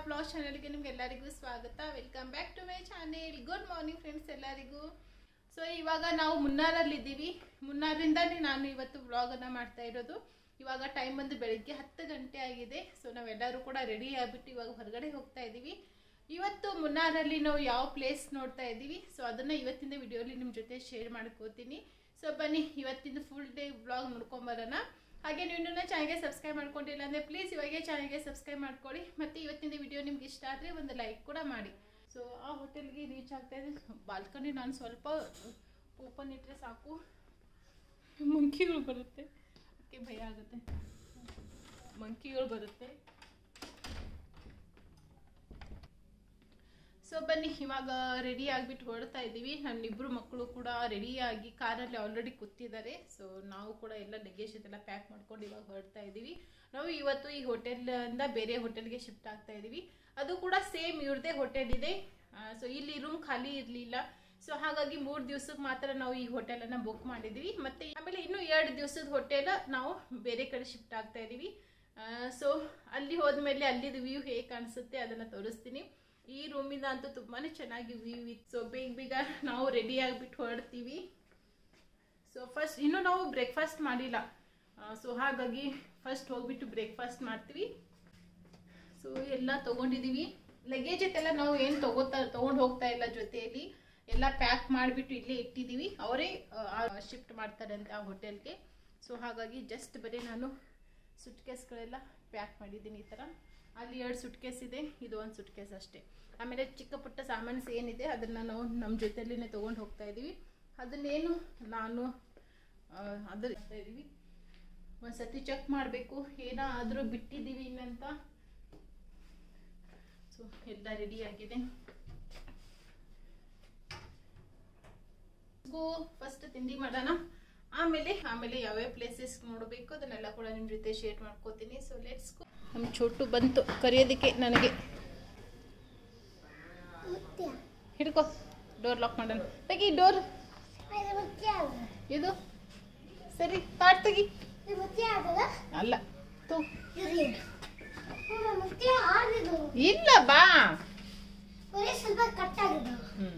ಕನ್ನಡ ಚಾನಲ್ಗೆ ಚಾನೆಲ್ಗೆ ಎಲ್ಲರಿಗೂ ಸ್ವಾಗತ welcome back to my channel good morning friends ಎಲ್ಲರಿಗೂ ಸೊ ಇವಾಗ ನಾವು ಮುನ್ನಾರಲ್ಲಿದ್ದೀವಿ ಮುನ್ನಾರಿಂದನೇ ನಾನು ಇವತ್ತು ವ್ಲಾಗನ್ನು ಮಾಡ್ತಾ ಇರೋದು ಇವಾಗ ಟೈಮ್ ಬಂದು ಬೆಳಿಗ್ಗೆ ಹತ್ತು ಗಂಟೆ ಆಗಿದೆ ಸೊ ನಾವೆಲ್ಲರೂ ಕೂಡ ರೆಡಿ ಆಗಿಬಿಟ್ಟು ಇವಾಗ ಹೊರಗಡೆ ಹೋಗ್ತಾ ಇದ್ದೀವಿ ಇವತ್ತು ಮುನ್ನಾರಲ್ಲಿ ನಾವು ಯಾವ ಪ್ಲೇಸ್ ನೋಡ್ತಾ ಇದ್ದೀವಿ ಸೊ ಅದನ್ನು ಇವತ್ತಿನ ವಿಡಿಯೋಲಿ ನಿಮ್ಮ ಜೊತೆ ಶೇರ್ ಮಾಡ್ಕೋತೀನಿ ಸೊ ಬನ್ನಿ ಇವತ್ತಿನ ಫುಲ್ ಡೇ ಬ್ಲಾಗ್ ನೋಡ್ಕೊಂಬರೋಣ ಹಾಗೆ ನೀವು ಇನ್ನೂ ಚಾನಲ್ಗೆ ಸಬ್ಸ್ಕ್ರೈಬ್ ಮಾಡ್ಕೊಂಡಿಲ್ಲ ಅಂದರೆ ಪ್ಲೀಸ್ ಇವಾಗೆ ಚಾನಲ್ಗೆ ಸಬ್ಸ್ಕ್ರೈಬ್ ಮಾಡ್ಕೊಳ್ಳಿ ಮತ್ತು ಇವತ್ತಿನ ವಿಡಿಯೋ ನಿಮ್ಗೆ ಇಷ್ಟ ಆದರೆ ಒಂದು ಲೈಕ್ ಕೂಡ ಮಾಡಿ ಸೊ ಆ ಹೋಟೆಲ್ಗೆ ರೀಚ್ ಇದೆ ಬಾಲ್ಕನಿ ನಾನು ಸ್ವಲ್ಪ ಓಪನ್ ಇಟ್ಟರೆ ಸಾಕು ಮಂಕಿಗಳು ಬರುತ್ತೆ ಅದಕ್ಕೆ ಭಯ ಆಗುತ್ತೆ ಮಂಕಿಗಳು ಬರುತ್ತೆ ಸೊ ಬನ್ನಿ ಇವಾಗ ರೆಡಿ ಆಗಿಬಿಟ್ಟು ಹೊರಡ್ತಾ ಇದ್ದೀವಿ ನನ್ನ ಇಬ್ಬರು ಮಕ್ಕಳು ಕೂಡ ರೆಡಿಯಾಗಿ ಕಾರಲ್ಲಿ ಆಲ್ರೆಡಿ ಕೂತಿದ್ದಾರೆ ಸೊ ನಾವು ಕೂಡ ಎಲ್ಲ ಲಗೇಜ್ ಅದೆಲ್ಲ ಪ್ಯಾಕ್ ಮಾಡ್ಕೊಂಡು ಇವಾಗ ಹೊರಡ್ತಾ ಇದ್ದೀವಿ ನಾವು ಇವತ್ತು ಈ ಹೋಟೆಲಿಂದ ಬೇರೆ ಹೋಟೆಲ್ಗೆ ಶಿಫ್ಟ್ ಆಗ್ತಾ ಇದ್ದೀವಿ ಅದು ಕೂಡ ಸೇಮ್ ಇವ್ರದೇ ಹೋಟೆಲ್ ಇದೆ ಸೊ ಇಲ್ಲಿ ರೂಮ್ ಖಾಲಿ ಇರಲಿಲ್ಲ ಸೊ ಹಾಗಾಗಿ ಮೂರು ದಿವ್ಸಕ್ಕೆ ಮಾತ್ರ ನಾವು ಈ ಹೋಟೆಲನ್ನು ಬುಕ್ ಮಾಡಿದ್ದೀವಿ ಮತ್ತು ಆಮೇಲೆ ಇನ್ನೂ ಎರಡು ದಿವಸದ ಹೋಟೆಲ್ ನಾವು ಬೇರೆ ಕಡೆ ಶಿಫ್ಟ್ ಆಗ್ತಾ ಇದ್ದೀವಿ ಸೊ ಅಲ್ಲಿ ಹೋದ್ಮೇಲೆ ಅಲ್ಲಿದು ವ್ಯೂ ಹೇಗೆ ಕಾಣಿಸುತ್ತೆ ಅದನ್ನು ತೋರಿಸ್ತೀನಿ ಈ ರೂಮಿಂದ ಅಂತೂ ತುಂಬಾನೇ ಚೆನ್ನಾಗಿ ವ್ಯೂ ಇತ್ತು ಸೊ ಬೇಗ ಬೇಗ ನಾವು ರೆಡಿ ಆಗಿಬಿಟ್ಟು ಹೊರಡ್ತೀವಿ ಸೊ ಫಸ್ಟ್ ಇನ್ನೂ ನಾವು ಬ್ರೇಕ್ಫಾಸ್ಟ್ ಮಾಡಿಲ್ಲ ಸೊ ಹಾಗಾಗಿ ಫಸ್ಟ್ ಹೋಗ್ಬಿಟ್ಟು ಬ್ರೇಕ್ಫಾಸ್ಟ್ ಮಾಡ್ತೀವಿ ಸೊ ಎಲ್ಲ ತೊಗೊಂಡಿದ್ದೀವಿ ಲಗೇಜ್ ಇತ್ತೆಲ್ಲ ನಾವು ಏನು ತಗೋತಾ ತೊಗೊಂಡು ಹೋಗ್ತಾ ಇಲ್ಲ ಜೊತೆಯಲ್ಲಿ ಎಲ್ಲ ಪ್ಯಾಕ್ ಮಾಡಿಬಿಟ್ಟು ಇಲ್ಲೇ ಇಟ್ಟಿದ್ದೀವಿ ಅವರೇ ಶಿಫ್ಟ್ ಮಾಡ್ತಾರೆ ಅಂತ ಆ ಹೋಟೆಲ್ಗೆ ಸೊ ಹಾಗಾಗಿ ಜಸ್ಟ್ ಬರೀ ನಾನು ಸುಟ್ಕೇಸ್ಗಳೆಲ್ಲ ಪ್ಯಾಕ್ ಮಾಡಿದ್ದೀನಿ ಈ ಥರ ಅಲ್ಲಿ ಎರಡು ಸುಟ್ಕೇಸ್ ಇದೆ ಇದು ಒಂದು ಸುಟ್ಕೇಸ್ ಅಷ್ಟೇ ಆಮೇಲೆ ಚಿಕ್ಕ ಪುಟ್ಟ ಸಾಮಾನ್ಸ್ ಏನಿದೆ ಅದನ್ನು ನಾವು ನಮ್ಮ ಜೊತೆಯಲ್ಲಿನೇ ತೊಗೊಂಡು ಹೋಗ್ತಾ ಇದ್ದೀವಿ ಅದನ್ನೇನು ನಾನು ಅದ್ರ ಇದ್ದೀವಿ ಒಂದು ಚೆಕ್ ಮಾಡಬೇಕು ಏನಾದರೂ ಬಿಟ್ಟಿದ್ದೀವಿ ಇನ್ನಂತ ಸೊ ಎಲ್ಲ ರೆಡಿ ಆಗಿದೆ ಫಸ್ಟ್ ತಿಂಡಿ ಮಾಡೋಣ ಆಮೇಲೆ ಆಮೇಲೆ ಯಾವ್ಯಾವ ಪ್ಲೇಸಸ್ ನೋಡಬೇಕು ಅದನ್ನೆಲ್ಲ ಕೂಡ ನಿಮ್ಮ ಜೊತೆ ಶೇರ್ ಮಾಡ್ಕೋತೀನಿ ಸೊ ಲೆಟ್ಸ್ ಗೋ ನಮ್ಮ ಚೋಟು ಬಂತು ಕರಿಯೋದಕ್ಕೆ ನನಗೆ ಹಿಡ್ಕೋ ಡೋರ್ ಲಾಕ್ ಮಾಡೋಣ ತೆಗಿ ಡೋರ್ ಇದು ಸರಿ ಪಾಟ್ ತೆಗಿ ಅಲ್ಲ ತು ಇಲ್ಲ ಬಾ ಸ್ವಲ್ಪ ಕಟ್ ಆಗಿದೆ ಹ್ಞೂ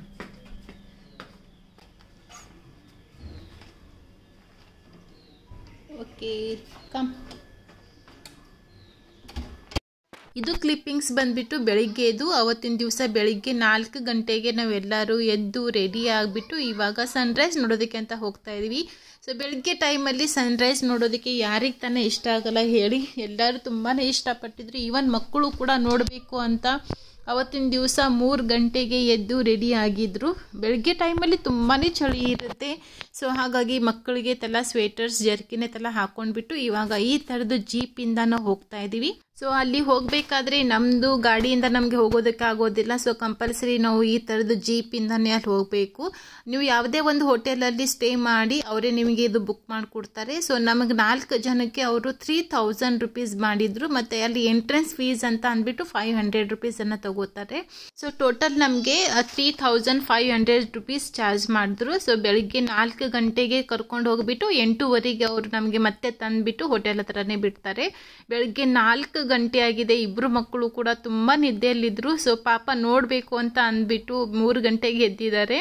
ಓಕೆ ಕಮ್ ಇದು ಕ್ಲಿಪ್ಪಿಂಗ್ಸ್ ಬಂದ್ಬಿಟ್ಟು ಬೆಳಿಗ್ಗೆ ಇದು ಅವತ್ತಿನ ದಿವಸ ಬೆಳಿಗ್ಗೆ ನಾಲ್ಕು ಗಂಟೆಗೆ ನಾವೆಲ್ಲರೂ ಎದ್ದು ರೆಡಿ ಆಗಿಬಿಟ್ಟು ಇವಾಗ ಸನ್ರೈಸ್ ನೋಡೋದಕ್ಕೆ ಅಂತ ಹೋಗ್ತಾ ಇದೀವಿ ಸೊ ಬೆಳಿಗ್ಗೆ ಟೈಮಲ್ಲಿ ಸನ್ರೈಸ್ ನೋಡೋದಕ್ಕೆ ಯಾರಿಗೆ ತಾನೇ ಇಷ್ಟ ಆಗಲ್ಲ ಹೇಳಿ ಎಲ್ಲರೂ ತುಂಬಾ ಇಷ್ಟಪಟ್ಟಿದ್ರು ಈವನ್ ಮಕ್ಕಳು ಕೂಡ ನೋಡಬೇಕು ಅಂತ ಅವತ್ತಿನ ದಿವಸ ಮೂರು ಗಂಟೆಗೆ ಎದ್ದು ರೆಡಿ ಆಗಿದ್ದರು ಬೆಳಗ್ಗೆ ಟೈಮಲ್ಲಿ ತುಂಬಾ ಚಳಿ ಇರುತ್ತೆ ಸೊ ಹಾಗಾಗಿ ಮಕ್ಕಳಿಗೆ ತಲ ಸ್ವೆಟರ್ಸ್ ಜರ್ಕಿನೇ ತಲ ಹಾಕೊಂಡ್ಬಿಟ್ಟು ಇವಾಗ ಈ ಥರದ್ದು ಜೀಪಿಂದ ಹೋಗ್ತಾ ಇದ್ದೀವಿ ಸೊ ಅಲ್ಲಿ ಹೋಗಬೇಕಾದ್ರೆ ನಮ್ಮದು ಗಾಡಿಯಿಂದ ನಮಗೆ ಹೋಗೋದಕ್ಕೆ ಆಗೋದಿಲ್ಲ ಸೊ ಕಂಪಲ್ಸರಿ ನಾವು ಈ ಥರದ್ದು ಜೀಪಿಂದನೇ ಅಲ್ಲಿ ಹೋಗಬೇಕು ನೀವು ಯಾವುದೇ ಒಂದು ಹೋಟೆಲಲ್ಲಿ ಸ್ಟೇ ಮಾಡಿ ಅವರೇ ನಿಮಗೆ ಇದು ಬುಕ್ ಮಾಡಿಕೊಡ್ತಾರೆ ಸೊ ನಮಗೆ ನಾಲ್ಕು ಜನಕ್ಕೆ ಅವರು ತ್ರೀ ಥೌಸಂಡ್ ರುಪೀಸ್ ಮಾಡಿದರು ಮತ್ತು ಅಲ್ಲಿ ಎಂಟ್ರೆನ್ಸ್ ಫೀಸ್ ಅಂತ ಅಂದ್ಬಿಟ್ಟು ಫೈವ್ ಹಂಡ್ರೆಡ್ ರುಪೀಸನ್ನು ತಗೋ ಸೊ ಟೋಟಲ್ ನಮಗೆ three thousand five hundred rupees charge ಮಾಡಿದ್ರು ಸೊ ಬೆಳಗ್ಗೆ ನಾಲ್ಕು ಗಂಟೆಗೆ ಕರ್ಕೊಂಡು ಹೋಗಿಬಿಟ್ಟು ಎಂಟೂವರೆಗೆ ಅವರು ನಮಗೆ ಮತ್ತೆ ತಂದುಬಿಟ್ಟು ಹೋಟೆಲ್ ಹತ್ರನೇ ಬಿಡ್ತಾರೆ ಬೆಳಗ್ಗೆ ನಾಲ್ಕು ಗಂಟೆ ಆಗಿದೆ ಇಬ್ಬರು ಮಕ್ಕಳು ಕೂಡ ತುಂಬ ನಿದ್ದೆಯಲ್ಲಿದ್ದರು ಸೊ ಪಾಪ ನೋಡಬೇಕು ಅಂತ ಅಂದ್ಬಿಟ್ಟು ಮೂರು ಗಂಟೆಗೆ ಎದ್ದಿದ್ದಾರೆ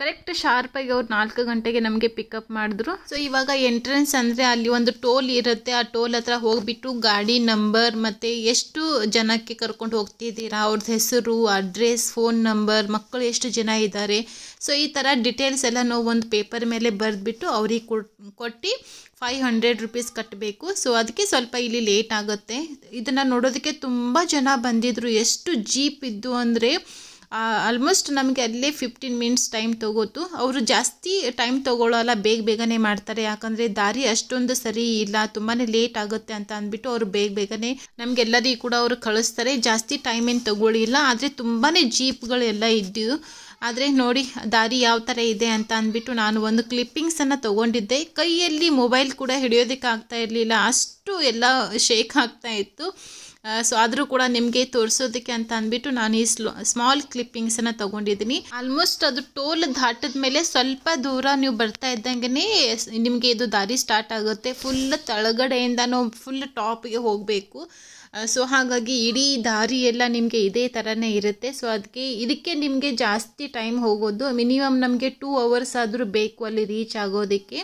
ಕರೆಕ್ಟ್ ಶಾರ್ಪಾಗಿ ಅವ್ರು ನಾಲ್ಕು ಗಂಟೆಗೆ ನಮಗೆ ಪಿಕಪ್ ಮಾಡಿದ್ರು ಸೊ ಇವಾಗ ಎಂಟ್ರೆನ್ಸ್ ಅಂದರೆ ಅಲ್ಲಿ ಒಂದು ಟೋಲ್ ಇರುತ್ತೆ ಆ ಟೋಲ್ ಹತ್ರ ಹೋಗಿಬಿಟ್ಟು ಗಾಡಿ ನಂಬರ್ ಮತ್ತು ಎಷ್ಟು ಜನಕ್ಕೆ ಕರ್ಕೊಂಡು ಹೋಗ್ತಿದ್ದೀರಾ ಅವ್ರದ್ದು ಹೆಸರು ಅಡ್ರೆಸ್ ಫೋನ್ ನಂಬರ್ ಮಕ್ಕಳು ಎಷ್ಟು ಜನ ಇದ್ದಾರೆ ಸೊ ಈ ಥರ ಡಿಟೇಲ್ಸ್ ಎಲ್ಲ ನಾವು ಒಂದು ಪೇಪರ್ ಮೇಲೆ ಬರೆದ್ಬಿಟ್ಟು ಅವ್ರಿಗೆ ಕೊಟ್ಟು ಫೈವ್ ಹಂಡ್ರೆಡ್ ರುಪೀಸ್ ಕಟ್ಟಬೇಕು ಸೊ ಅದಕ್ಕೆ ಸ್ವಲ್ಪ ಇಲ್ಲಿ ಲೇಟ್ ಆಗುತ್ತೆ ಇದನ್ನು ನೋಡೋದಕ್ಕೆ ತುಂಬ ಜನ ಬಂದಿದ್ದರು ಎಷ್ಟು ಜೀಪ್ ಇದ್ದು ಅಂದರೆ ಆಲ್ಮೋಸ್ಟ್ ನಮಗೆ ಅಲ್ಲೇ ಫಿಫ್ಟೀನ್ ಮಿನಿಟ್ಸ್ ಟೈಮ್ ತೊಗೋತು ಅವರು ಜಾಸ್ತಿ ಟೈಮ್ ತೊಗೊಳ್ಳೋಲ್ಲ ಬೇಗ ಬೇಗನೆ ಮಾಡ್ತಾರೆ ಯಾಕಂದರೆ ದಾರಿ ಅಷ್ಟೊಂದು ಸರಿ ಇಲ್ಲ ತುಂಬಾ ಲೇಟ್ ಆಗುತ್ತೆ ಅಂತ ಅಂದ್ಬಿಟ್ಟು ಅವರು ಬೇಗ ಬೇಗನೆ ನಮಗೆಲ್ಲರಿಗೂ ಕೂಡ ಅವರು ಕಳಿಸ್ತಾರೆ ಜಾಸ್ತಿ ಟೈಮ್ ಏನು ತೊಗೊಳ್ಳಿಲ್ಲ ಆದರೆ ತುಂಬಾ ಜೀಪ್ಗಳೆಲ್ಲ ಇದ್ದು ಆದರೆ ನೋಡಿ ದಾರಿ ಯಾವ ಥರ ಇದೆ ಅಂತ ಅಂದ್ಬಿಟ್ಟು ನಾನು ಒಂದು ಕ್ಲಿಪ್ಪಿಂಗ್ಸನ್ನು ತೊಗೊಂಡಿದ್ದೆ ಕೈಯಲ್ಲಿ ಮೊಬೈಲ್ ಕೂಡ ಹಿಡಿಯೋದಕ್ಕೆ ಆಗ್ತಾ ಇರಲಿಲ್ಲ ಅಷ್ಟು ಎಲ್ಲ ಶೇಕ್ ಆಗ್ತಾ ಇತ್ತು ಸೊ ಆದರೂ ಕೂಡ ನಿಮಗೆ ತೋರಿಸೋದಕ್ಕೆ ಅಂತ ಅಂದ್ಬಿಟ್ಟು ನಾನು ಈ ಸ್ಲೋ ಸ್ಮಾಲ್ ಕ್ಲಿಪ್ಪಿಂಗ್ಸನ್ನು ತಗೊಂಡಿದ್ದೀನಿ ಆಲ್ಮೋಸ್ಟ್ ಅದು ಟೋಲ್ ದಾಟದ ಮೇಲೆ ಸ್ವಲ್ಪ ದೂರ ನೀವು ಬರ್ತಾ ಇದ್ದಂಗೆ ನಿಮಗೆ ಇದು ದಾರಿ ಸ್ಟಾರ್ಟ್ ಆಗುತ್ತೆ ಫುಲ್ ತಳಗಡೆಯಿಂದನೂ ಫುಲ್ ಟಾಪ್ಗೆ ಹೋಗಬೇಕು ಸೊ ಹಾಗಾಗಿ ಇಡೀ ದಾರಿ ಎಲ್ಲ ನಿಮಗೆ ಇದೇ ಥರನೇ ಇರುತ್ತೆ ಸೊ ಅದಕ್ಕೆ ಇದಕ್ಕೆ ನಿಮಗೆ ಜಾಸ್ತಿ ಟೈಮ್ ಹೋಗೋದು ಮಿನಿಮಮ್ ನಮಗೆ ಟೂ ಅವರ್ಸ್ ಆದರೂ ಬೇಕು ಅಲ್ಲಿ ರೀಚ್ ಆಗೋದಕ್ಕೆ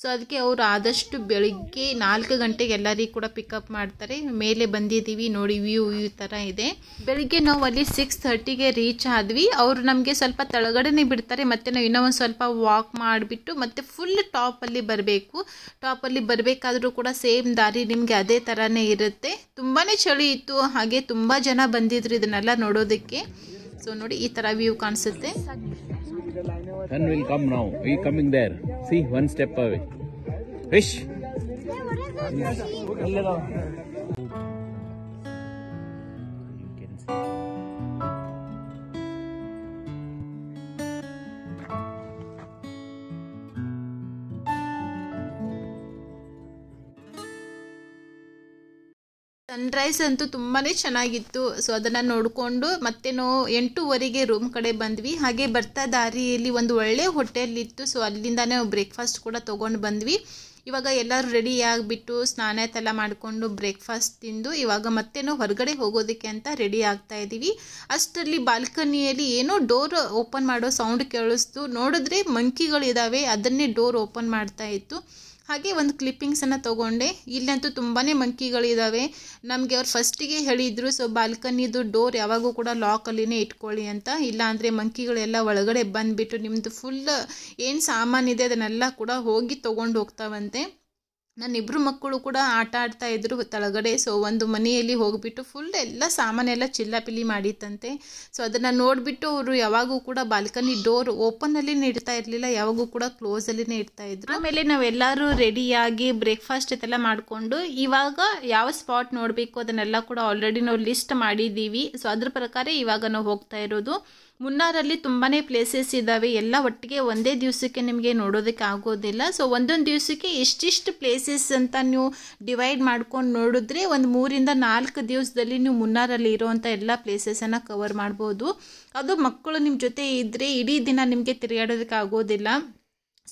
ಸೊ ಅದಕ್ಕೆ ಅವರು ಆದಷ್ಟು ಬೆಳಿಗ್ಗೆ ನಾಲ್ಕು ಗಂಟೆಗೆ ಎಲ್ಲರಿಗೂ ಕೂಡ ಪಿಕಪ್ ಮಾಡ್ತಾರೆ ಮೇಲೆ ಬಂದಿದ್ದೀವಿ ನೋಡಿ ವ್ಯೂ ಈ ಥರ ಇದೆ ಬೆಳಿಗ್ಗೆ ನಾವು ಅಲ್ಲಿ ಸಿಕ್ಸ್ ಥರ್ಟಿಗೆ ರೀಚ್ ಆದ್ವಿ ಅವರು ನಮಗೆ ಸ್ವಲ್ಪ ತಳಗಡೆನೆ ಬಿಡ್ತಾರೆ ಮತ್ತು ನಾವು ಇನ್ನೂ ಒಂದು ಸ್ವಲ್ಪ ವಾಕ್ ಮಾಡಿಬಿಟ್ಟು ಮತ್ತೆ ಫುಲ್ ಟಾಪಲ್ಲಿ ಬರಬೇಕು ಟಾಪಲ್ಲಿ ಬರಬೇಕಾದರೂ ಕೂಡ ಸೇಮ್ ದಾರಿ ನಿಮಗೆ ಅದೇ ಥರನೇ ಇರುತ್ತೆ ತುಂಬಾ ಚಳಿ ಇತ್ತು ಹಾಗೆ ತುಂಬ ಜನ ಬಂದಿದ್ರು ಇದನ್ನೆಲ್ಲ ನೋಡೋದಕ್ಕೆ ಸೊ ನೋಡಿ ಈ ಥರ ವ್ಯೂ ಕಾಣಿಸುತ್ತೆ Sun will come now. He coming there. See, one step away. Fish. Hey, sunrise ಅಂತೂ ತುಂಬಾ ಚೆನ್ನಾಗಿತ್ತು ಸೊ ಅದನ್ನು ನೋಡಿಕೊಂಡು ಮತ್ತೇನೋ ಎಂಟೂವರೆಗೆ ರೂಮ್ ಕಡೆ ಬಂದ್ವಿ ಹಾಗೆ ಬರ್ತಾ ದಾರಿಯಲ್ಲಿ ಒಂದು ಒಳ್ಳೆಯ ಹೋಟೆಲ್ ಇತ್ತು ಸೊ ಅಲ್ಲಿಂದಲೇ ಬ್ರೇಕ್ಫಾಸ್ಟ್ ಕೂಡ ತೊಗೊಂಡು ಬಂದ್ವಿ ಇವಾಗ ಎಲ್ಲರೂ ರೆಡಿ ಆಗಿಬಿಟ್ಟು ಸ್ನಾನ ಎಲ್ಲ ಮಾಡಿಕೊಂಡು ಬ್ರೇಕ್ಫಾಸ್ಟ್ ತಿಂದು ಇವಾಗ ಮತ್ತೇನೋ ಹೊರಗಡೆ ಹೋಗೋದಕ್ಕೆ ಅಂತ ರೆಡಿ ಆಗ್ತಾ ಇದ್ದೀವಿ ಅಷ್ಟರಲ್ಲಿ ಬಾಲ್ಕನಿಯಲ್ಲಿ ಏನೋ ಡೋರ್ ಓಪನ್ ಮಾಡೋ ಸೌಂಡ್ ಕೇಳಿಸ್ತು ನೋಡಿದ್ರೆ ಮಂಕಿಗಳಿದ್ದಾವೆ ಅದನ್ನೇ ಡೋರ್ ಓಪನ್ ಮಾಡ್ತಾ ಇತ್ತು ಹಾಗೆ ಒಂದು ಕ್ಲಿಪ್ಪಿಂಗ್ಸನ್ನು ತೊಗೊಂಡೆ ಇಲ್ಲಂತೂ ತುಂಬಾ ಮಂಕಿಗಳಿದ್ದಾವೆ ನಮಗೆ ಅವ್ರು ಫಸ್ಟಿಗೆ ಹೇಳಿದರು ಸೊ ಬಾಲ್ಕನಿದು ಡೋರ್ ಯಾವಾಗೂ ಕೂಡ ಲಾಕಲ್ಲಿನೇ ಇಟ್ಕೊಳ್ಳಿ ಅಂತ ಇಲ್ಲಾಂದರೆ ಮಂಕಿಗಳೆಲ್ಲ ಒಳಗಡೆ ಬಂದುಬಿಟ್ಟು ನಿಮ್ಮದು ಫುಲ್ ಏನು ಸಾಮಾನಿದೆ ಅದನ್ನೆಲ್ಲ ಕೂಡ ಹೋಗಿ ತೊಗೊಂಡು ಹೋಗ್ತಾವಂತೆ ನನ್ನಿಬ್ಬರು ಮಕ್ಕಳು ಕೂಡ ಆಟ ಆಡ್ತಾ ಇದ್ರು ತಳಗಡೆ ಸೊ ಒಂದು ಮನೆಯಲ್ಲಿ ಹೋಗಿಬಿಟ್ಟು ಫುಲ್ ಎಲ್ಲ ಸಾಮಾನೆಲ್ಲ ಚಿಲ್ಲಾಪಿಲ್ಲಿ ಮಾಡಿತ್ತಂತೆ ಸೊ ಅದನ್ನು ನೋಡಿಬಿಟ್ಟು ಅವರು ಯಾವಾಗೂ ಕೂಡ ಬಾಲ್ಕನಿ ಡೋರ್ ಓಪನಲ್ಲಿ ಇಡ್ತಾ ಇರಲಿಲ್ಲ ಯಾವಾಗೂ ಕೂಡ ಕ್ಲೋಸಲ್ಲಿನೇ ಇಡ್ತಾ ಇದ್ರು ಆಮೇಲೆ ನಾವೆಲ್ಲರೂ ರೆಡಿಯಾಗಿ ಬ್ರೇಕ್ಫಾಸ್ಟ್ ಇದೆಲ್ಲ ಮಾಡಿಕೊಂಡು ಇವಾಗ ಯಾವ ಸ್ಪಾಟ್ ನೋಡಬೇಕು ಅದನ್ನೆಲ್ಲ ಕೂಡ ಆಲ್ರೆಡಿ ನಾವು ಲಿಸ್ಟ್ ಮಾಡಿದ್ದೀವಿ ಸೊ ಅದ್ರ ಪ್ರಕಾರ ಇವಾಗ ನಾವು ಹೋಗ್ತಾ ಇರೋದು ಮುನ್ನಾರಲ್ಲಿ ತುಂಬಾ ಪ್ಲೇಸಸ್ ಇದ್ದಾವೆ ಎಲ್ಲ ಒಟ್ಟಿಗೆ ಒಂದೇ ದಿವಸಕ್ಕೆ ನಿಮಗೆ ನೋಡೋದಕ್ಕೆ ಆಗೋದಿಲ್ಲ ಸೊ ಒಂದೊಂದು ದಿವಸಕ್ಕೆ ಎಷ್ಟಿಷ್ಟು ಪ್ಲೇಸಸ್ ಅಂತ ನೀವು ಡಿವೈಡ್ ಮಾಡ್ಕೊಂಡು ನೋಡಿದ್ರೆ ಒಂದು ಮೂರಿಂದ ನಾಲ್ಕು ದಿವಸದಲ್ಲಿ ನೀವು ಮುನ್ನಾರಲ್ಲಿ ಇರೋವಂಥ ಎಲ್ಲ ಪ್ಲೇಸಸನ್ನು ಕವರ್ ಮಾಡ್ಬೋದು ಅದು ಮಕ್ಕಳು ನಿಮ್ಮ ಜೊತೆ ಇದ್ದರೆ ಇಡೀ ದಿನ ನಿಮಗೆ ತಿರುಗಾಡೋದಕ್ಕೆ ಆಗೋದಿಲ್ಲ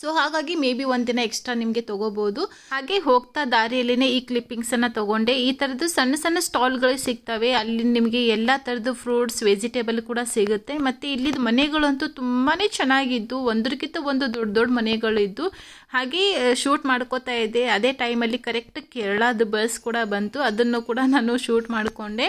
ಸೊ ಹಾಗಾಗಿ ಮೇ ಬಿ ಒಂದಿನ ಎಕ್ಸ್ಟ್ರಾ ನಿಮಗೆ ತಗೋಬಹುದು ಹಾಗೆ ಹೋಗ್ತಾ ದಾರಿಯಲ್ಲೇ ಈ ಕ್ಲಿಪ್ಪಿಂಗ್ಸ್ ಅನ್ನ ತಗೊಂಡೆ ಈ ತರದ್ದು ಸಣ್ಣ ಸಣ್ಣ ಸ್ಟಾಲ್ಗಳು ಸಿಗ್ತವೆ ಅಲ್ಲಿ ನಿಮಗೆ ಎಲ್ಲ ತರದ್ದು ಫ್ರೂಟ್ಸ್ ವೆಜಿಟೇಬಲ್ ಕೂಡ ಸಿಗುತ್ತೆ ಮತ್ತೆ ಇಲ್ಲಿದ ಮನೆಗಳಂತೂ ತುಂಬಾನೇ ಚೆನ್ನಾಗಿದ್ದು ಒಂದಕ್ಕಿಂತ ಒಂದು ದೊಡ್ಡ ದೊಡ್ಡ ಮನೆಗಳಿದ್ದು ಹಾಗೆ ಶೂಟ್ ಮಾಡ್ಕೋತಾ ಇದೆ ಅದೇ ಟೈಮಲ್ಲಿ ಕರೆಕ್ಟ್ ಕೇರಳದ ಬಸ್ ಕೂಡ ಬಂತು ಅದನ್ನು ಕೂಡ ನಾನು ಶೂಟ್ ಮಾಡಿಕೊಂಡೆ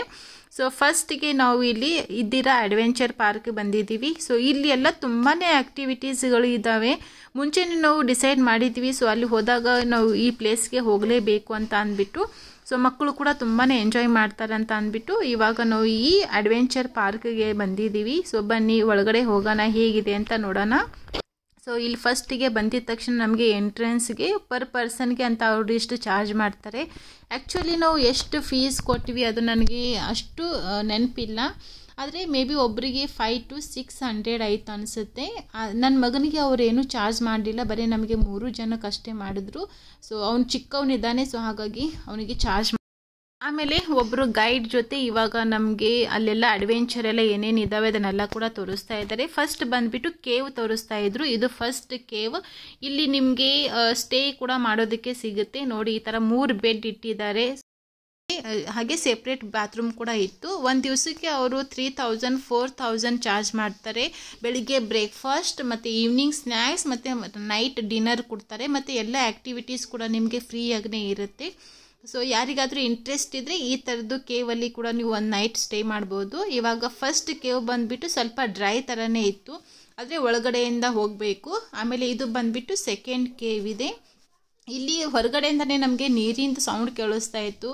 ಸೊ ಫಸ್ಟಿಗೆ ನಾವು ಇಲ್ಲಿ ಇದ್ದೀರಾ ಅಡ್ವೆಂಚರ್ ಪಾರ್ಕ್ ಬಂದಿದ್ದೀವಿ ಸೊ ಇಲ್ಲಿ ಎಲ್ಲ ತುಂಬಾ ಆ್ಯಕ್ಟಿವಿಟೀಸ್ಗಳು ಇದ್ದಾವೆ ಮುಂಚೆನೇ ನಾವು ಡಿಸೈಡ್ ಮಾಡಿದ್ವಿ ಸೊ ಅಲ್ಲಿ ಹೋದಾಗ ನಾವು ಈ ಪ್ಲೇಸ್ಗೆ ಹೋಗಲೇಬೇಕು ಅಂತ ಅಂದ್ಬಿಟ್ಟು ಸೊ ಮಕ್ಕಳು ಕೂಡ ತುಂಬಾ ಎಂಜಾಯ್ ಮಾಡ್ತಾರೆ ಅಂತ ಅಂದ್ಬಿಟ್ಟು ಇವಾಗ ನಾವು ಈ ಅಡ್ವೆಂಚರ್ ಪಾರ್ಕ್ಗೆ ಬಂದಿದ್ದೀವಿ ಸೊ ಬನ್ನಿ ಒಳಗಡೆ ಹೋಗೋಣ ಹೇಗಿದೆ ಅಂತ ನೋಡೋಣ ಸೊ ಇಲ್ಲಿ ಫಸ್ಟಿಗೆ ಬಂದಿದ್ದ ತಕ್ಷಣ ನಮಗೆ ಎಂಟ್ರೆನ್ಸ್ಗೆ ಪರ್ ಪರ್ಸನ್ಗೆ ಅಂತ ಅವರು ಇಷ್ಟು ಚಾರ್ಜ್ ಮಾಡ್ತಾರೆ ಆ್ಯಕ್ಚುಲಿ ನಾವು ಎಷ್ಟು ಫೀಸ್ ಕೊಟ್ಟಿವಿ ಅದು ನನಗೆ ಅಷ್ಟು ನೆನಪಿಲ್ಲ ಆದರೆ ಮೇ ಬಿ ಒಬ್ಬರಿಗೆ ಫೈ ಟು ಸಿಕ್ಸ್ ಹಂಡ್ರೆಡ್ ಆಯಿತು ಅನಿಸುತ್ತೆ ನನ್ನ ಮಗನಿಗೆ ಅವರೇನು ಚಾರ್ಜ್ ಮಾಡಲಿಲ್ಲ ಬರೀ ನಮಗೆ ಮೂರು ಅಷ್ಟೇ ಮಾಡಿದ್ರು ಸೊ ಅವ್ನು ಚಿಕ್ಕವನಿದ್ದಾನೆ ಸೊ ಹಾಗಾಗಿ ಅವನಿಗೆ ಚಾರ್ಜ್ ಆಮೇಲೆ ಒಬ್ಬರು ಗೈಡ್ ಜೊತೆ ಇವಾಗ ನಮಗೆ ಅಲ್ಲೆಲ್ಲ ಅಡ್ವೆಂಚರ್ ಎಲ್ಲ ಏನೇನು ಇದಾವೆ ಅದನ್ನೆಲ್ಲ ಕೂಡ ತೋರಿಸ್ತಾ ಇದ್ದಾರೆ ಫಸ್ಟ್ ಬಂದುಬಿಟ್ಟು ಕೇವ್ ತೋರಿಸ್ತಾ ಇದ್ರು ಇದು ಫಸ್ಟ್ ಕೇವ್ ಇಲ್ಲಿ ನಿಮಗೆ ಸ್ಟೇ ಕೂಡ ಮಾಡೋದಕ್ಕೆ ಸಿಗುತ್ತೆ ನೋಡಿ ಈ ಥರ ಮೂರು ಬೆಡ್ ಇಟ್ಟಿದ್ದಾರೆ ಹಾಗೆ ಸೆಪ್ರೇಟ್ ಬಾತ್ರೂಮ್ ಕೂಡ ಇತ್ತು ಒಂದು ದಿವಸಕ್ಕೆ ಅವರು three thousand four thousand charge ಮಾಡ್ತಾರೆ ಬೆಳಿಗ್ಗೆ ಬ್ರೇಕ್ಫಾಸ್ಟ್ ಮತ್ತು ಈವ್ನಿಂಗ್ ಸ್ನ್ಯಾಕ್ಸ್ ಮತ್ತು ನೈಟ್ ಡಿನ್ನರ್ ಕೊಡ್ತಾರೆ ಮತ್ತು ಎಲ್ಲ ಆ್ಯಕ್ಟಿವಿಟೀಸ್ ಕೂಡ ನಿಮಗೆ ಫ್ರೀಯಾಗೇ ಇರುತ್ತೆ ಸೊ ಯಾರಿಗಾದರೂ ಇಂಟ್ರೆಸ್ಟ್ ಇದ್ದರೆ ಈ ಥರದ್ದು ಕೇವಲ್ಲಿ ಕೂಡ ನೀವು ಒಂದು ನೈಟ್ ಸ್ಟೇ ಮಾಡ್ಬೋದು ಇವಾಗ ಫಸ್ಟ್ ಕೇವ್ ಬಂದುಬಿಟ್ಟು ಸ್ವಲ್ಪ ಡ್ರೈ ಥರನೇ ಇತ್ತು ಆದರೆ ಒಳಗಡೆಯಿಂದ ಹೋಗಬೇಕು ಆಮೇಲೆ ಇದು ಬಂದುಬಿಟ್ಟು ಸೆಕೆಂಡ್ ಕೇವ್ ಇದೆ ಇಲ್ಲಿ ಹೊರಗಡೆಯಿಂದನೇ ನಮಗೆ ನೀರಿಂದ ಸೌಂಡ್ ಕೇಳಿಸ್ತಾ ಇತ್ತು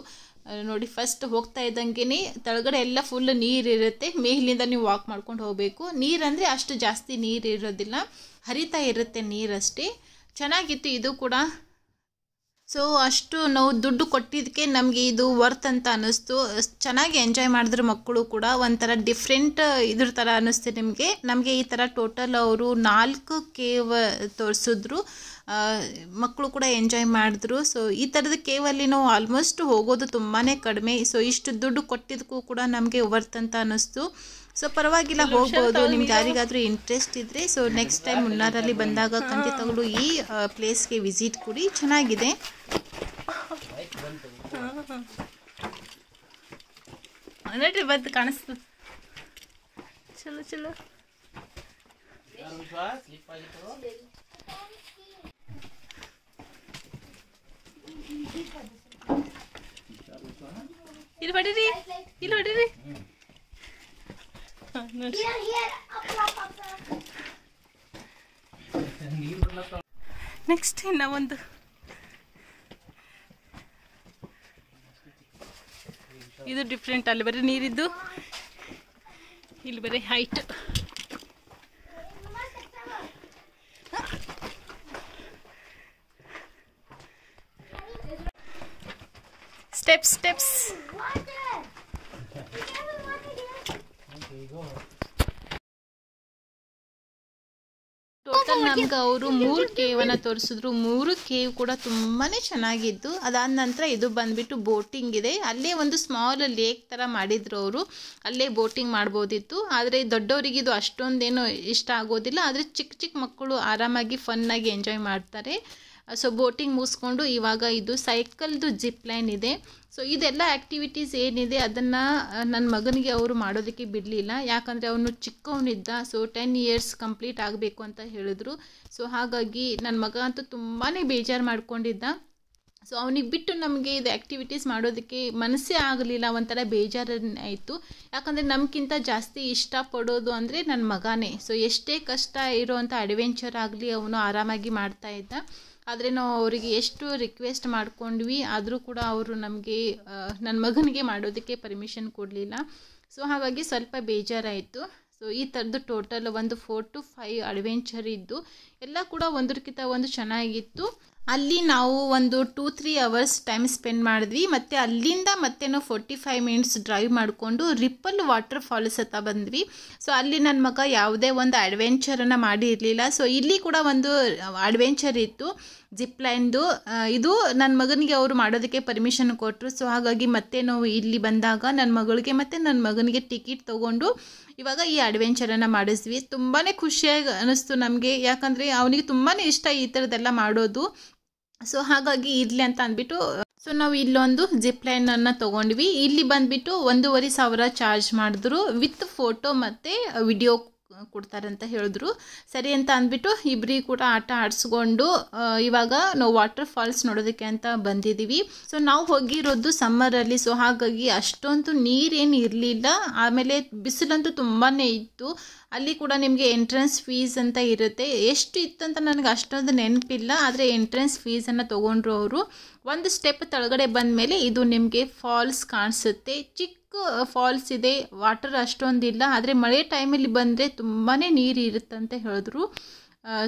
ನೋಡಿ ಫಸ್ಟ್ ಹೋಗ್ತಾ ಇದ್ದಂಗೆ ತಳಗಡೆ ಎಲ್ಲ ಫುಲ್ ನೀರಿರುತ್ತೆ ಮೇಲಿಂದ ನೀವು ವಾಕ್ ಮಾಡ್ಕೊಂಡು ಹೋಗಬೇಕು ನೀರಂದರೆ ಅಷ್ಟು ಜಾಸ್ತಿ ನೀರು ಇರೋದಿಲ್ಲ ಹರಿತಾ ಇರುತ್ತೆ ನೀರಷ್ಟೇ ಚೆನ್ನಾಗಿತ್ತು ಇದು ಕೂಡ ಸೊ ಅಷ್ಟು ನಾವು ದುಡ್ಡು ಕೊಟ್ಟಿದ್ದಕ್ಕೆ ನಮಗೆ ಇದು ವರ್ತ್ ಅಂತ ಅನ್ನಿಸ್ತು ಚೆನ್ನಾಗಿ ಎಂಜಾಯ್ ಮಾಡಿದ್ರು ಮಕ್ಕಳು ಕೂಡ ಒಂಥರ ಡಿಫ್ರೆಂಟ್ ಇದ್ರ ಥರ ಅನ್ನಿಸ್ತು ನಿಮಗೆ ನಮಗೆ ಈ ಥರ ಟೋಟಲ್ ಅವರು ನಾಲ್ಕು ಕೇವ್ ತೋರಿಸಿದ್ರು ಮಕ್ಕಳು ಕೂಡ ಎಂಜಾಯ್ ಮಾಡಿದ್ರು ಸೊ ಈ ಥರದ ಕೇವಲ್ಲಿ ನಾವು ಆಲ್ಮೋಸ್ಟ್ ಹೋಗೋದು ತುಂಬಾ ಕಡಿಮೆ ಸೊ ಇಷ್ಟು ದುಡ್ಡು ಕೊಟ್ಟಿದ್ದಕ್ಕೂ ಕೂಡ ನಮಗೆ ವರ್ತ್ ಅಂತ ಅನ್ನಿಸ್ತು ಸೊ ಪರವಾಗಿಲ್ಲ ಹೋಗ್ಬೋದು ನಿಮ್ಗೆ ಯಾರಿಗಾದರೂ ಇಂಟ್ರೆಸ್ಟ್ ಇದ್ದರೆ ಸೊ ನೆಕ್ಸ್ಟ್ ಟೈಮ್ ಮುನ್ನಾರಲ್ಲಿ ಬಂದಾಗ ಖಂಡಿತಗಳು ಈ ಪ್ಲೇಸ್ಗೆ ವಿಸಿಟ್ ಕೊಡಿ ಚೆನ್ನಾಗಿದೆ ನೋಡ್ರಿ ಬಂದು ಕಾಣಿಸ್ತು ಚಲೋ ಚಲೋ ಇಲ್ಲಿ ಹೊಡಿರಿ ಇಲ್ಲಿ ಹೊಡಿರಿ ನೆಕ್ಸ್ಟ್ ಇನ್ನ ಒಂದು ಇದು ಡಿಫ್ರೆಂಟ್ ಅಲ್ಲಿ ಬರೀ ನೀರಿದ್ದು ಇಲ್ಲಿ ಬರೀ ಹೈಟ್ ಸ್ಟೆಪ್ಸ್ ಸ್ಟೆಪ್ಸ್ ಟೋಟಲ್ ನಮ್ಗೆ ಅವರು ಮೂರು ಅನ್ನ ತೋರಿಸಿದ್ರು ಮೂರು ಕೇವ್ ಕೂಡ ತುಂಬಾನೇ ಚೆನ್ನಾಗಿದ್ದು ಅದಾದ ನಂತರ ಇದು ಬಂದ್ಬಿಟ್ಟು ಬೋಟಿಂಗ್ ಇದೆ ಅಲ್ಲೇ ಒಂದು ಸ್ಮಾಲ್ ಲೇಕ್ ತರ ಮಾಡಿದ್ರು ಅವರು ಅಲ್ಲೇ ಬೋಟಿಂಗ್ ಮಾಡ್ಬೋದಿತ್ತು ಆದ್ರೆ ದೊಡ್ಡವರಿಗೆ ಇದು ಅಷ್ಟೊಂದೇನು ಇಷ್ಟ ಆಗೋದಿಲ್ಲ ಆದ್ರೆ ಚಿಕ್ಕ ಚಿಕ್ಕ ಮಕ್ಕಳು ಆರಾಮಾಗಿ ಫನ್ ಆಗಿ ಎಂಜಾಯ್ ಮಾಡ್ತಾರೆ ಸೊ ಬೋಟಿಂಗ್ ಮುಗಿಸ್ಕೊಂಡು ಇವಾಗ ಇದು ಸೈಕಲ್ದು ಜಿಪ್ ಲೈನ್ ಇದೆ ಸೊ ಇದೆಲ್ಲ ಆ್ಯಕ್ಟಿವಿಟೀಸ್ ಏನಿದೆ ಅದನ್ನು ನನ್ನ ಮಗನಿಗೆ ಅವರು ಮಾಡೋದಕ್ಕೆ ಬಿಡಲಿಲ್ಲ ಯಾಕಂದರೆ ಅವನು ಚಿಕ್ಕವನಿದ್ದ ಸೊ ಟೆನ್ ಇಯರ್ಸ್ ಕಂಪ್ಲೀಟ್ ಆಗಬೇಕು ಅಂತ ಹೇಳಿದ್ರು ಸೊ ಹಾಗಾಗಿ ನನ್ನ ಮಗ ಅಂತೂ ತುಂಬಾ ಬೇಜಾರು ಮಾಡಿಕೊಂಡಿದ್ದ ಸೊ ಅವನಿಗೆ ಬಿಟ್ಟು ನಮಗೆ ಇದು ಆ್ಯಕ್ಟಿವಿಟೀಸ್ ಮಾಡೋದಕ್ಕೆ ಮನಸ್ಸೇ ಆಗಲಿಲ್ಲ ಒಂಥರ ಆಯಿತು ಯಾಕಂದರೆ ನಮಗಿಂತ ಜಾಸ್ತಿ ಇಷ್ಟಪಡೋದು ಅಂದರೆ ನನ್ನ ಮಗನೇ ಸೊ ಎಷ್ಟೇ ಕಷ್ಟ ಇರೋವಂಥ ಅಡ್ವೆಂಚರ್ ಆಗಲಿ ಅವನು ಆರಾಮಾಗಿ ಇದ್ದ ಆದರೆ ನಾವು ಅವರಿಗೆ ಎಷ್ಟು ರಿಕ್ವೆಸ್ಟ್ ಮಾಡ್ಕೊಂಡ್ವಿ ಆದರೂ ಕೂಡ ಅವರು ನಮಗೆ ನನ್ನ ಮಗನಿಗೆ ಮಾಡೋದಕ್ಕೆ ಪರ್ಮಿಷನ್ ಕೊಡಲಿಲ್ಲ ಸೊ ಹಾಗಾಗಿ ಸ್ವಲ್ಪ ಬೇಜಾರಾಯಿತು ಸೊ ಈ ಥರದ್ದು ಟೋಟಲ್ ಒಂದು ಫೋರ್ ಟು ಫೈವ್ ಅಡ್ವೆಂಚರ್ ಇದ್ದು ಎಲ್ಲ ಕೂಡ ಒಂದಕ್ಕಿಂತ ಒಂದು ಚೆನ್ನಾಗಿತ್ತು ಅಲ್ಲಿ ನಾವು ಒಂದು two three hours time spend ಮಾಡಿದ್ವಿ ಮತ್ತು ಅಲ್ಲಿಂದ ಮತ್ತೆ ನಾವು ಫೋರ್ಟಿ ಫೈವ್ ಮಿನಿಟ್ಸ್ ಡ್ರೈವ್ ಮಾಡಿಕೊಂಡು ರಿಪ್ಪಲ್ ವಾಟರ್ ಫಾಲ್ಸ್ ಹತ್ತ ಬಂದ್ವಿ ಸೊ ಅಲ್ಲಿ ನನ್ನ ಮಗ ಯಾವುದೇ ಒಂದು ಅಡ್ವೆಂಚರನ್ನು ಮಾಡಿರಲಿಲ್ಲ ಸೊ ಇಲ್ಲಿ ಕೂಡ ಒಂದು ಅಡ್ವೆಂಚರ್ ಇತ್ತು ಜಿಪ್ ಇದು ನನ್ನ ಮಗನಿಗೆ ಅವರು ಮಾಡೋದಕ್ಕೆ ಪರ್ಮಿಷನ್ ಕೊಟ್ಟರು ಸೊ ಹಾಗಾಗಿ ಮತ್ತೆ ನಾವು ಇಲ್ಲಿ ಬಂದಾಗ ನನ್ನ ಮಗಳಿಗೆ ಮತ್ತು ನನ್ನ ಮಗನಿಗೆ ಟಿಕೆಟ್ ತೊಗೊಂಡು ಇವಾಗ ಈ ಅಡ್ವೆಂಚರನ್ನು ಮಾಡಿಸ್ವಿ ತುಂಬಾ ಖುಷಿಯಾಗಿ ಅನ್ನಿಸ್ತು ನಮಗೆ ಯಾಕಂದರೆ ಅವನಿಗೆ ತುಂಬಾ ಇಷ್ಟ ಈ ಥರದ್ದೆಲ್ಲ ಮಾಡೋದು ಸೊ ಹಾಗಾಗಿ ಇರಲಿ ಅಂತ ಅಂದ್ಬಿಟ್ಟು ಸೊ ನಾವು ಇಲ್ಲೊಂದು ಜಿಪ್ ಲೈನನ್ನು ತೊಗೊಂಡ್ವಿ ಇಲ್ಲಿ ಬಂದುಬಿಟ್ಟು ಒಂದೂವರೆ ಸಾವಿರ ಚಾರ್ಜ್ ಮಾಡಿದ್ರು ವಿತ್ ಫೋಟೋ ಮತ್ತು ವಿಡಿಯೋ ಕೊಡ್ತಾರೆ ಅಂತ ಹೇಳಿದ್ರು ಸರಿ ಅಂತ ಅಂದ್ಬಿಟ್ಟು ಇಬ್ಬರಿಗೆ ಕೂಡ ಆಟ ಆಡಿಸ್ಕೊಂಡು ಇವಾಗ ನಾವು ವಾಟರ್ ಫಾಲ್ಸ್ ನೋಡೋದಕ್ಕೆ ಅಂತ ಬಂದಿದ್ದೀವಿ ಸೊ ನಾವು ಹೋಗಿರೋದು ಸಮ್ಮರಲ್ಲಿ ಸೊ ಹಾಗಾಗಿ ಅಷ್ಟೊಂದು ನೀರೇನು ಇರಲಿಲ್ಲ ಆಮೇಲೆ ಬಿಸಿಲಂತೂ ತುಂಬಾ ಇತ್ತು ಅಲ್ಲಿ ಕೂಡ ನಿಮಗೆ ಎಂಟ್ರೆನ್ಸ್ ಫೀಸ್ ಅಂತ ಇರುತ್ತೆ ಎಷ್ಟು ಇತ್ತಂತ ನನಗೆ ಅಷ್ಟೊಂದು ನೆನಪಿಲ್ಲ ಆದರೆ ಎಂಟ್ರೆನ್ಸ್ ಫೀಸನ್ನು ತೊಗೊಂಡ್ರು ಅವರು ಒಂದು ಸ್ಟೆಪ್ ತಳಗಡೆ ಬಂದ ಮೇಲೆ ಇದು ನಿಮಗೆ ಫಾಲ್ಸ್ ಕಾಣಿಸುತ್ತೆ ಚಿಕ್ಕ ಫಾಲ್ಸ್ ಇದೆ ವಾಟರ್ ಅಷ್ಟೊಂದಿಲ್ಲ ಆದರೆ ಮಳೆ ಟೈಮಲ್ಲಿ ಬಂದರೆ ತುಂಬಾ ನೀರು ಇರುತ್ತಂತ ಹೇಳಿದ್ರು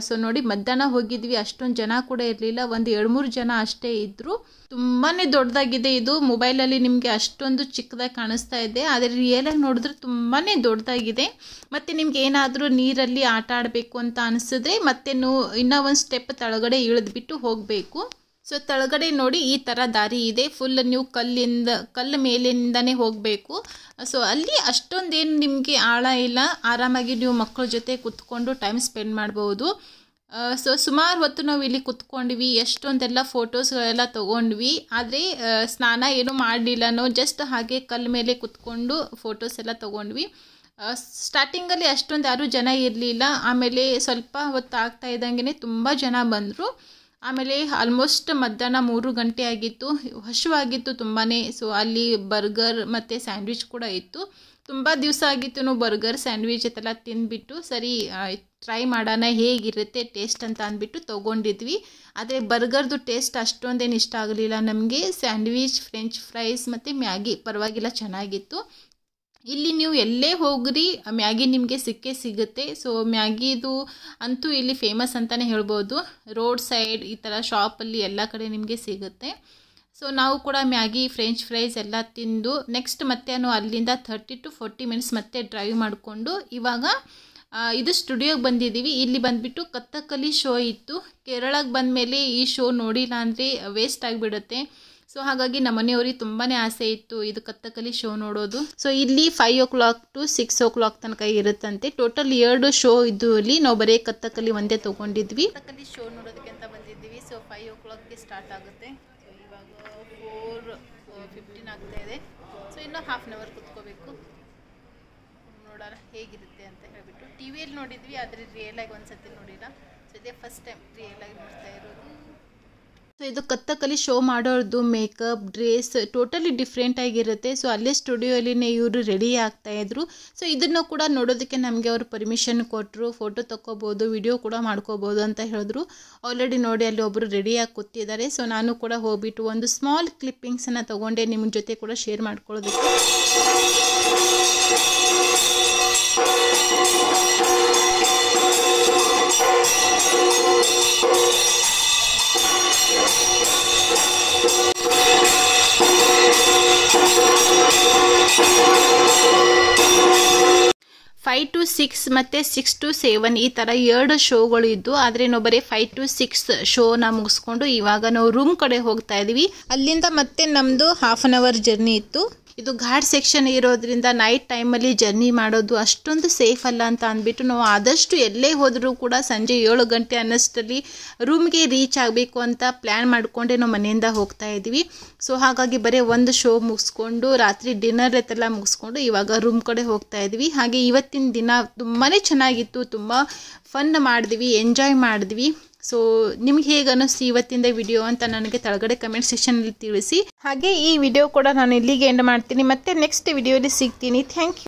ಸೊ ನೋಡಿ ಮಧ್ಯಾಹ್ನ ಹೋಗಿದ್ವಿ ಅಷ್ಟೊಂದು ಜನ ಕೂಡ ಇರಲಿಲ್ಲ ಒಂದು ಎರಡು ಮೂರು ಜನ ಅಷ್ಟೇ ಇದ್ದರು ತುಂಬಾ ದೊಡ್ಡದಾಗಿದೆ ಇದು ಮೊಬೈಲಲ್ಲಿ ನಿಮಗೆ ಅಷ್ಟೊಂದು ಚಿಕ್ಕದಾಗಿ ಕಾಣಿಸ್ತಾ ಇದೆ ಆದರೆ ರಿಯಲಾಗಿ ನೋಡಿದ್ರೆ ತುಂಬಾ ದೊಡ್ಡದಾಗಿದೆ ಮತ್ತು ನಿಮ್ಗೆ ಏನಾದರೂ ನೀರಲ್ಲಿ ಆಟ ಆಡಬೇಕು ಅಂತ ಅನಿಸಿದ್ರೆ ಮತ್ತೆ ನೋ ಇನ್ನೂ ಒಂದು ಸ್ಟೆಪ್ ತಳಗಡೆ ಇಳಿದ್ಬಿಟ್ಟು ಹೋಗಬೇಕು ಸೊ ತಳಗಡೆ ನೋಡಿ ಈ ಥರ ದಾರಿ ಇದೆ ಫುಲ್ ನೀವು ಕಲ್ಲಿಂದ ಕಲ್ಲು ಮೇಲಿಂದನೇ ಹೋಗಬೇಕು ಸೊ ಅಲ್ಲಿ ಅಷ್ಟೊಂದೇನು ನಿಮಗೆ ಆಳ ಇಲ್ಲ ಆರಾಮಾಗಿ ನೀವು ಮಕ್ಕಳ ಜೊತೆ ಕುತ್ಕೊಂಡು ಟೈಮ್ ಸ್ಪೆಂಡ್ ಮಾಡ್ಬೋದು ಸೊ ಸುಮಾರು ಹೊತ್ತು ನಾವು ಇಲ್ಲಿ ಕುತ್ಕೊಂಡ್ವಿ ಎಷ್ಟೊಂದೆಲ್ಲ ಫೋಟೋಸ್ಗಳೆಲ್ಲ ತೊಗೊಂಡ್ವಿ ಆದರೆ ಸ್ನಾನ ಏನೂ ಮಾಡಲಿಲ್ಲ ನಾವು ಜಸ್ಟ್ ಹಾಗೆ ಕಲ್ಲು ಮೇಲೆ ಕುತ್ಕೊಂಡು ಫೋಟೋಸ್ ಎಲ್ಲ ತೊಗೊಂಡ್ವಿ ಸ್ಟಾರ್ಟಿಂಗಲ್ಲಿ ಅಷ್ಟೊಂದು ಯಾರೂ ಜನ ಇರಲಿಲ್ಲ ಆಮೇಲೆ ಸ್ವಲ್ಪ ಹೊತ್ತು ಆಗ್ತಾ ಇದ್ದಂಗೆ ತುಂಬ ಜನ ಬಂದರು ಆಮೇಲೆ ಆಲ್ಮೋಸ್ಟ್ ಮಧ್ಯಾಹ್ನ ಮೂರು ಗಂಟೆ ಆಗಿತ್ತು ಹಶುವಾಗಿತ್ತು ತುಂಬಾ ಸೊ ಅಲ್ಲಿ ಬರ್ಗರ್ ಮತ್ತು ಸ್ಯಾಂಡ್ವಿಚ್ ಕೂಡ ಇತ್ತು ತುಂಬ ದಿವಸ ಆಗಿತ್ತು ನಾವು ಬರ್ಗರ್ ಸ್ಯಾಂಡ್ವಿಚ್ ಇದೆಲ್ಲ ತಿಂದುಬಿಟ್ಟು ಸರಿ ಟ್ರೈ ಮಾಡೋಣ ಹೇಗಿರುತ್ತೆ ಟೇಸ್ಟ್ ಅಂತ ಅಂದ್ಬಿಟ್ಟು ತೊಗೊಂಡಿದ್ವಿ ಆದರೆ ಬರ್ಗರ್ದು ಟೇಸ್ಟ್ ಅಷ್ಟೊಂದೇನು ಇಷ್ಟ ಆಗಲಿಲ್ಲ ನಮಗೆ ಸ್ಯಾಂಡ್ವಿಚ್ ಫ್ರೆಂಚ್ ಫ್ರೈಸ್ ಮತ್ತು ಮ್ಯಾಗಿ ಪರವಾಗಿಲ್ಲ ಚೆನ್ನಾಗಿತ್ತು ಇಲ್ಲಿ ನೀವು ಎಲ್ಲೇ ಹೋಗ್ರಿ ಮ್ಯಾಗಿ ನಿಮಗೆ ಸಿಕ್ಕೇ ಸಿಗುತ್ತೆ ಸೊ ಮ್ಯಾಗಿದು ಅಂತೂ ಇಲ್ಲಿ ಫೇಮಸ್ ಅಂತಲೇ ಹೇಳ್ಬೋದು ರೋಡ್ ಸೈಡ್ ಈ ಥರ ಶಾಪಲ್ಲಿ ಎಲ್ಲ ಕಡೆ ನಿಮಗೆ ಸಿಗುತ್ತೆ ಸೊ ನಾವು ಕೂಡ ಮ್ಯಾಗಿ ಫ್ರೆಂಚ್ ಫ್ರೈಸ್ ಎಲ್ಲ ತಿಂದು ನೆಕ್ಸ್ಟ್ ಮತ್ತೆ ನಾವು ಅಲ್ಲಿಂದ ಥರ್ಟಿ ಟು ಫೋರ್ಟಿ ಮಿನಿಟ್ಸ್ ಮತ್ತೆ ಡ್ರೈವ್ ಮಾಡಿಕೊಂಡು ಇವಾಗ ಇದು ಸ್ಟುಡಿಯೋಗೆ ಬಂದಿದ್ದೀವಿ ಇಲ್ಲಿ ಬಂದುಬಿಟ್ಟು ಕಥಕ್ಕಲಿ ಶೋ ಇತ್ತು ಕೇರಳಕ್ಕೆ ಮೇಲೆ ಈ ಶೋ ನೋಡಿಲ್ಲ ಅಂದರೆ ವೇಸ್ಟ್ ಆಗಿಬಿಡುತ್ತೆ ಸೊ ಹಾಗಾಗಿ ನಮ್ಮ ಮನೆಯವ್ರಿಗೆ ತುಂಬಾ ಆಸೆ ಇತ್ತು ಇದು ಕತ್ತಕಲಿ ಶೋ ನೋಡೋದು ಸೊ ಇಲ್ಲಿ five o'clock to six o'clock ತನಕ ಇರುತ್ತಂತೆ ಟೋಟಲ್ ಎರಡು ಶೋ ಇದ್ದು ಇಲ್ಲಿ ನಾವು ಬರೀ ಕತ್ತಕಲಿ ಒಂದೇ ತಗೊಂಡಿದ್ವಿ ಕತ್ತಕಲಿ ಶೋ ನೋಡೋದಕ್ಕೆ ಅಂತ ಬಂದಿದ್ವಿ ಸೊ ಫೈವ್ ಓ ಗೆ ಸ್ಟಾರ್ಟ್ ಆಗುತ್ತೆ ಸೊ ಇವಾಗ ಫೋರ್ ಫಿಫ್ಟೀನ್ ಆಗ್ತಾ ಇದೆ ಸೊ ಇನ್ನೂ ಹಾಫ್ ಅನ್ ಅವರ್ ಕುತ್ಕೋಬೇಕು ನೋಡೋಣ ಹೇಗಿರುತ್ತೆ ಅಂತ ಹೇಳಿಬಿಟ್ಟು ಟಿ ವಿಯಲ್ಲಿ ನೋಡಿದ್ವಿ ಆದರೆ ರಿಯಲ್ ಆಗಿ ಒಂದ್ಸತಿ ನೋಡಿಲ್ಲ ಸೊ ಇದೇ ಫಸ್ಟ್ ಟೈಮ್ ರಿಯಲ್ ಆಗಿ ನೋಡ್ತಾ ಇರೋದು ಸೊ ಇದು ಕತ್ತಕಲಿ ಶೋ ಮಾಡೋರ್ದು ಮೇಕಪ್ ಡ್ರೆಸ್ ಟೋಟಲಿ ಡಿಫ್ರೆಂಟ್ ಆಗಿರುತ್ತೆ ಸೊ ಅಲ್ಲೇ ಸ್ಟುಡಿಯೋಲಿನೇ ಇವರು ರೆಡಿ ಆಗ್ತಾ ಇದ್ರು ಸೊ ಇದನ್ನು ಕೂಡ ನೋಡೋದಕ್ಕೆ ನಮಗೆ ಅವರು ಪರ್ಮಿಷನ್ ಕೊಟ್ಟರು ಫೋಟೋ ತೊಗೋಬೋದು ವಿಡಿಯೋ ಕೂಡ ಮಾಡ್ಕೋಬೋದು ಅಂತ ಹೇಳಿದ್ರು ಆಲ್ರೆಡಿ ನೋಡಿ ಅಲ್ಲಿ ಒಬ್ಬರು ರೆಡಿಯಾಗಿ ಕೂತಿದ್ದಾರೆ ಸೊ ನಾನು ಕೂಡ ಹೋಗ್ಬಿಟ್ಟು ಒಂದು ಸ್ಮಾಲ್ ಕ್ಲಿಪ್ಪಿಂಗ್ಸನ್ನು ತೊಗೊಂಡೆ ನಿಮ್ಮ ಜೊತೆ ಕೂಡ ಶೇರ್ ಮಾಡ್ಕೊಳ್ಳೋದಕ್ಕೆ ಫೈವ್ ಟು ಸಿಕ್ಸ್ ಮತ್ತೆ ಸಿಕ್ಸ್ ಟು ಸೆವೆನ್ ಈ ಥರ ಎರಡು ಶೋಗಳು ಇದ್ದು ಆದರೆ ನಾವು ಬರೀ ಟು ಸಿಕ್ಸ್ ಶೋನ ಮುಗಿಸ್ಕೊಂಡು ಇವಾಗ ನಾವು ರೂಮ್ ಕಡೆ ಹೋಗ್ತಾ ಇದ್ದೀವಿ ಅಲ್ಲಿಂದ ಮತ್ತೆ ನಮ್ದು ಹಾಫ್ ಆನ್ ಅವರ್ ಜರ್ನಿ ಇತ್ತು ಇದು ಘಾಟ್ ಸೆಕ್ಷನ್ ಇರೋದ್ರಿಂದ ನೈಟ್ ಟೈಮಲ್ಲಿ ಜರ್ನಿ ಮಾಡೋದು ಅಷ್ಟೊಂದು ಸೇಫ್ ಅಲ್ಲ ಅಂತ ಅಂದ್ಬಿಟ್ಟು ನಾವು ಆದಷ್ಟು ಎಲ್ಲೇ ಹೋದರೂ ಕೂಡ ಸಂಜೆ ಏಳು ಗಂಟೆ ಅನ್ನೋಷ್ಟರಲ್ಲಿ ರೂಮ್ಗೆ ರೀಚ್ ಆಗಬೇಕು ಅಂತ ಪ್ಲ್ಯಾನ್ ಮಾಡಿಕೊಂಡೆ ನಾವು ಮನೆಯಿಂದ ಹೋಗ್ತಾ ಇದ್ದೀವಿ ಸೊ ಹಾಗಾಗಿ ಬರೀ ಒಂದು ಶೋ ಮುಗಿಸ್ಕೊಂಡು ರಾತ್ರಿ ಡಿನ್ನರ್ ಎಲ್ಲ ಮುಗಿಸ್ಕೊಂಡು ಇವಾಗ ರೂಮ್ ಕಡೆ ಹೋಗ್ತಾ ಇದ್ವಿ ಹಾಗೆ ಇವತ್ತಿನ ದಿನ ತುಂಬಾ ಚೆನ್ನಾಗಿತ್ತು ತುಂಬ ಫನ್ ಮಾಡಿದ್ವಿ ಎಂಜಾಯ್ ಮಾಡಿದ್ವಿ ಸೊ ನಿಮ್ಗೆ ಹೇಗೆ ಅನ್ನಿಸ್ತು ಇವತ್ತಿಂದ ವಿಡಿಯೋ ಅಂತ ನನಗೆ ತಳಗಡೆ ಕಮೆಂಟ್ ಸೆಕ್ಷನಲ್ಲಿ ತಿಳಿಸಿ ಹಾಗೆ ಈ ವಿಡಿಯೋ ಕೂಡ ನಾನು ಇಲ್ಲಿಗೆ ಎಂಡ್ ಮಾಡ್ತೀನಿ ಮತ್ತೆ ನೆಕ್ಸ್ಟ್ ವಿಡಿಯೋಲಿ ಸಿಗ್ತೀನಿ ಥ್ಯಾಂಕ್ ಯು